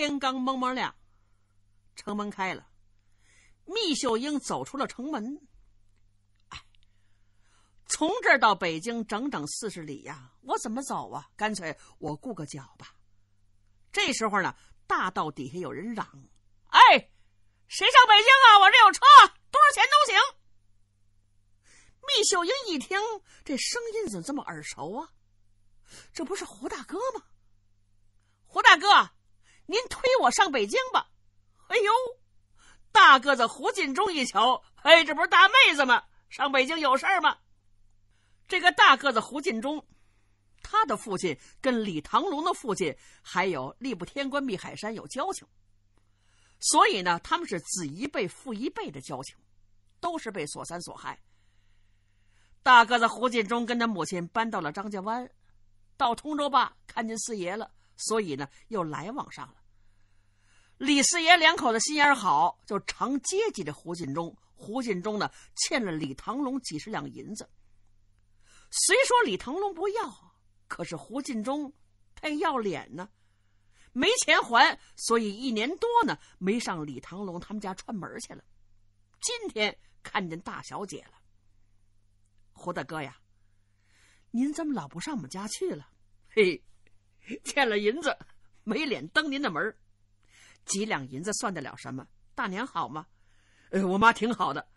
天刚蒙蒙亮，城门开了，密秀英走出了城门。哎，从这儿到北京整整四十里呀，我怎么走啊？干脆我雇个脚吧。这时候呢，大道底下有人嚷：“哎，谁上北京啊？我这有车，多少钱都行。”密秀英一听，这声音怎么这么耳熟啊？这不是胡大哥吗？胡大哥！您推我上北京吧，哎呦，大个子胡进忠一瞧，哎，这不是大妹子吗？上北京有事儿吗？这个大个子胡进忠，他的父亲跟李唐龙的父亲还有吏部天官密海山有交情，所以呢，他们是子一辈父一辈的交情，都是被索三所害。大个子胡进忠跟他母亲搬到了张家湾，到通州坝看见四爷了，所以呢，又来往上了。李四爷两口子心眼好，就常接济着胡进忠。胡进忠呢，欠了李唐龙几十两银子。虽说李唐龙不要，可是胡进忠他要脸呢，没钱还，所以一年多呢没上李唐龙他们家串门去了。今天看见大小姐了，胡大哥呀，您怎么老不上我们家去了？嘿，欠了银子，没脸登您的门儿。几两银子算得了什么？大娘好吗？呃，我妈挺好的。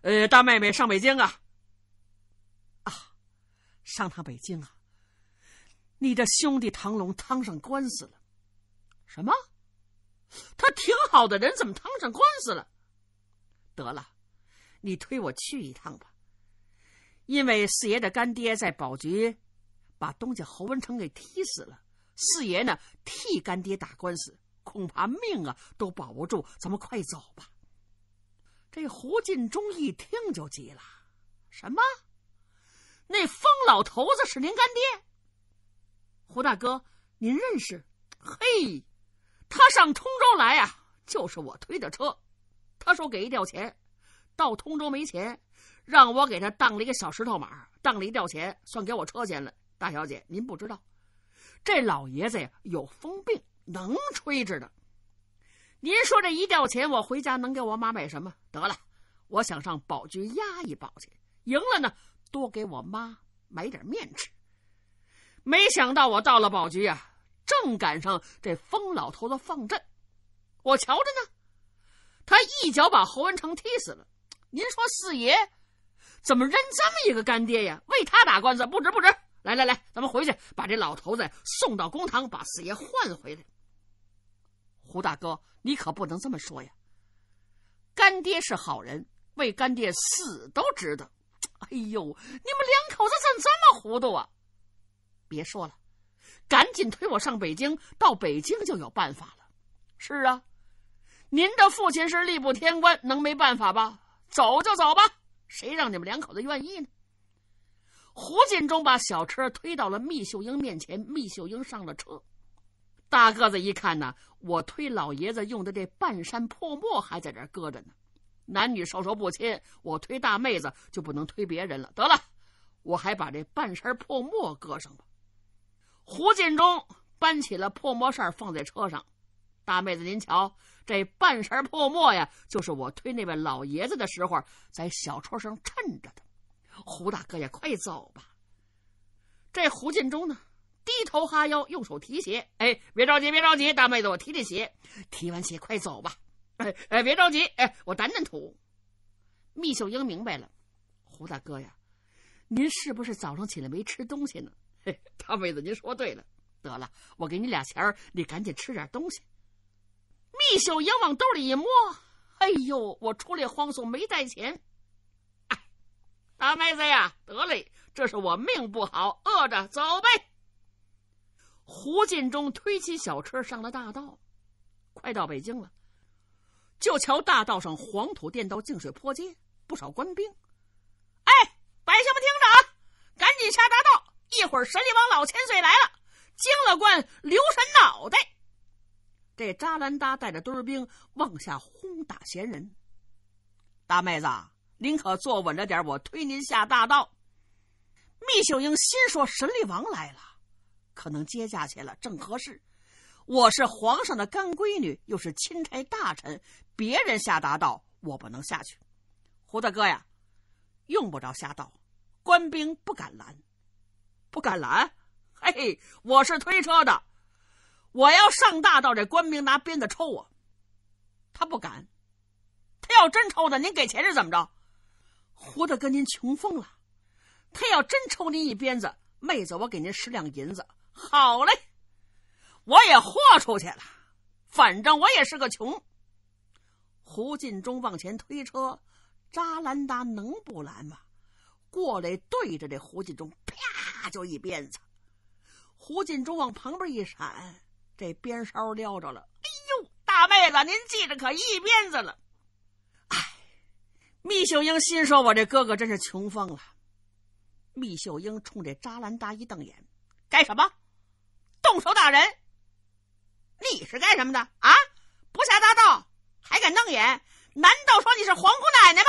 呃，大妹妹上北京啊？啊，上趟北京啊？你这兄弟唐龙趟上官司了？什么？他挺好的人，怎么趟上官司了？得了，你推我去一趟吧，因为四爷的干爹在保局把东家侯文成给踢死了，四爷呢替干爹打官司。恐怕命啊都保不住，咱们快走吧！这胡进忠一听就急了：“什么？那疯老头子是您干爹？胡大哥，您认识？嘿，他上通州来啊，就是我推的车。他说给一吊钱，到通州没钱，让我给他当了一个小石头马，当了一吊钱，算给我车钱了。大小姐，您不知道，这老爷子呀有疯病。”能吹着的，您说这一吊钱，我回家能给我妈买什么？得了，我想上宝局押一宝去，赢了呢，多给我妈买点面吃。没想到我到了宝局啊，正赶上这疯老头子放阵，我瞧着呢，他一脚把侯文成踢死了。您说四爷怎么认这么一个干爹呀？为他打官司不值不值？来来来，咱们回去把这老头子送到公堂，把四爷换回来。胡大哥，你可不能这么说呀！干爹是好人，为干爹死都值得。哎呦，你们两口子怎这么糊涂啊？别说了，赶紧推我上北京，到北京就有办法了。是啊，您的父亲是吏部天官，能没办法吧？走就走吧，谁让你们两口子愿意呢？胡锦忠把小车推到了密秀英面前，密秀英上了车。大个子一看呢，我推老爷子用的这半山破墨还在这搁着呢。男女授受不亲，我推大妹子就不能推别人了。得了，我还把这半山破墨搁上吧。胡进忠搬起了破墨扇，放在车上。大妹子，您瞧这半山破墨呀，就是我推那位老爷子的时候在小车上衬着的。胡大哥呀，快走吧。这胡进忠呢？低头哈腰，用手提鞋。哎，别着急，别着急，大妹子，我提提鞋。提完鞋，快走吧。哎，哎，别着急，哎，我掸掸土。蜜秀英明白了，胡大哥呀，您是不是早上起来没吃东西呢？嘿，大妹子，您说对了。得了，我给你俩钱儿，你赶紧吃点东西。蜜秀英往兜里一摸，哎呦，我出来慌送，没带钱。大妹子呀，得嘞，这是我命不好，饿着走呗。胡进忠推起小车上了大道，快到北京了。就瞧大道上黄土垫道，净水坡街，不少官兵。哎，百姓们听着啊，赶紧下大道，一会儿神力王老千岁来了，惊了官，留神脑袋。这扎兰达带着墩兵往下轰打闲人。大妹子，您可坐稳着点，我推您下大道。密秀英心说：神力王来了。可能接驾去了，正合适。我是皇上的干闺女，又是钦差大臣，别人下大道我不能下去。胡大哥呀，用不着下道，官兵不敢拦，不敢拦。嘿嘿，我是推车的，我要上大道，这官兵拿鞭子抽我，他不敢。他要真抽他，您给钱是怎么着？胡大哥，您穷疯了。他要真抽您一鞭子，妹子，我给您十两银子。好嘞，我也豁出去了，反正我也是个穷。胡进忠往前推车，扎兰达能不拦吗？过来对着这胡进忠，啪就一鞭子。胡进忠往旁边一闪，这鞭梢撩着了。哎呦，大妹子，您记着可一鞭子了。哎，密秀英心说：“我这哥哥真是穷疯了。”密秀英冲这扎兰达一瞪眼，干什么？动手打人！你是干什么的啊？不下大道，还敢瞪眼？难道说你是皇姑奶奶吗？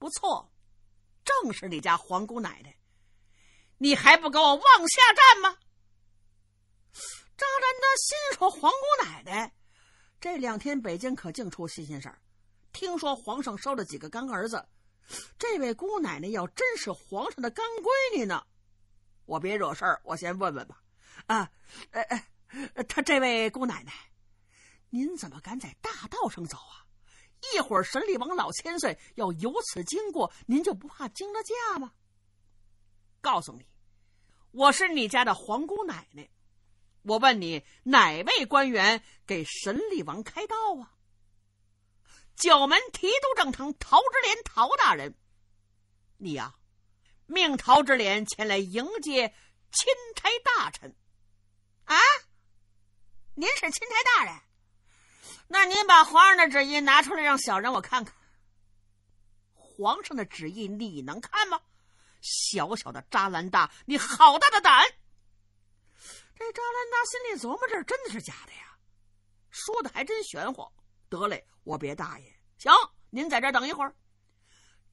不错，正是你家皇姑奶奶。你还不给我往下站吗？扎丹丹心说：“皇姑奶奶，这两天北京可净出新鲜事儿。听说皇上收了几个干儿子，这位姑奶奶要真是皇上的干闺女呢，我别惹事儿，我先问问吧。”啊，呃，他这位姑奶奶，您怎么敢在大道上走啊？一会儿神力王老千岁要由此经过，您就不怕惊了驾吗？告诉你，我是你家的皇姑奶奶，我问你，哪位官员给神力王开道啊？九门提督正堂陶之廉，陶大人，你呀，命陶之廉前来迎接钦差大臣。啊！您是钦差大人，那您把皇上的旨意拿出来，让小人我看看。皇上的旨意你能看吗？小小的扎兰达，你好大的胆！这扎兰达心里琢磨：这是真的是假的呀？说的还真玄乎。得嘞，我别大爷，行，您在这儿等一会儿。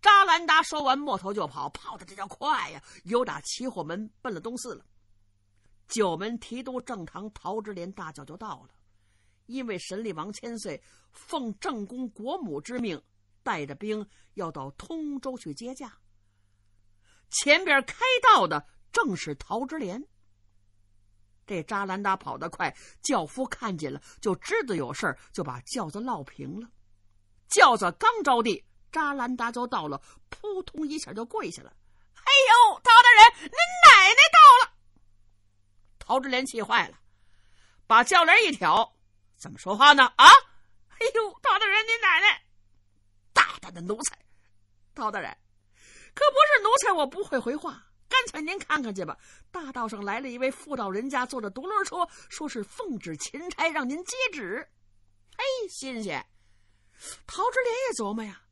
扎兰达说完，抹头就跑，跑的这叫快呀，有打齐火门奔了东四了。九门提督正堂陶之莲大轿就到了，因为神力王千岁奉正宫国母之命，带着兵要到通州去接驾。前边开道的正是陶之莲。这扎兰达跑得快，轿夫看见了就知道有事儿，就把轿子落平了。轿子刚着地，扎兰达就到了，扑通一下就跪下了。哎呦，陶大人，您奶奶的。陶志莲气坏了，把轿帘一挑，怎么说话呢？啊，哎呦，陶大人，你奶奶，大胆的奴才！陶大人，可不是奴才，我不会回话。干脆您看看去吧。大道上来了一位妇道人家，坐着独轮车，说是奉旨钦差，让您接旨。嘿，新鲜！陶芝莲也琢磨呀，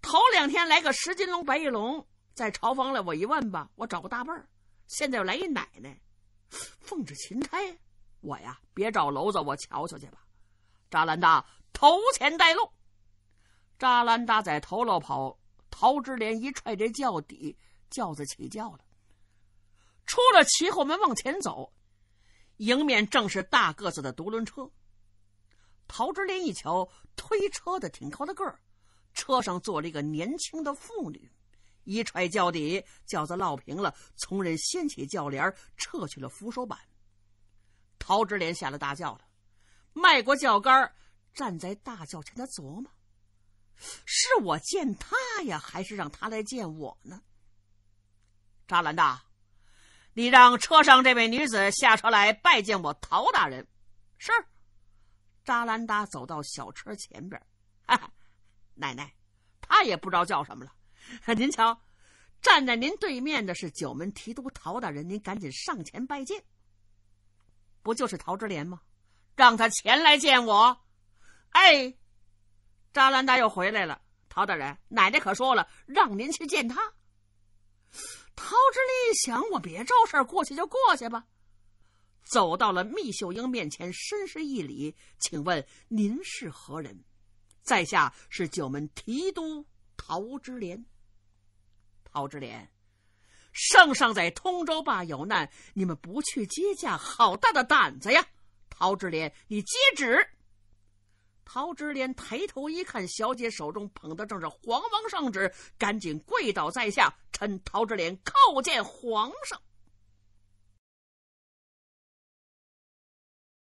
头两天来个石金龙、白玉龙，在朝房里我一问吧，我找个大辈儿。现在又来一奶奶。奉旨钦差，我呀，别找篓子，我瞧瞧去吧。扎兰达头前带路，扎兰达在头了跑，陶之莲一踹这轿底，轿子起轿了。出了旗后门往前走，迎面正是大个子的独轮车。陶之莲一瞧，推车的挺高的个儿，车上坐了一个年轻的妇女。一踹轿底，轿子落平了，从人掀起轿帘，撤去了扶手板。陶知廉吓得大叫了，迈过轿杆站在大轿前，他琢磨：是我见他呀，还是让他来见我呢？扎兰达，你让车上这位女子下车来拜见我陶大人。是，扎兰达走到小车前边，哈哈，奶奶，他也不知道叫什么了。您瞧，站在您对面的是九门提督陶大人，您赶紧上前拜见。不就是陶之莲吗？让他前来见我。哎，扎兰达又回来了。陶大人，奶奶可说了，让您去见他。陶之莲一想，我别招事过去就过去吧。走到了密秀英面前，深施一礼，请问您是何人？在下是九门提督陶之莲。陶之莲。圣上在通州坝有难，你们不去接驾，好大的胆子呀！陶知廉，你接旨。陶知廉抬头一看，小姐手中捧的正是皇王圣旨，赶紧跪倒在下，臣陶知廉叩见皇上。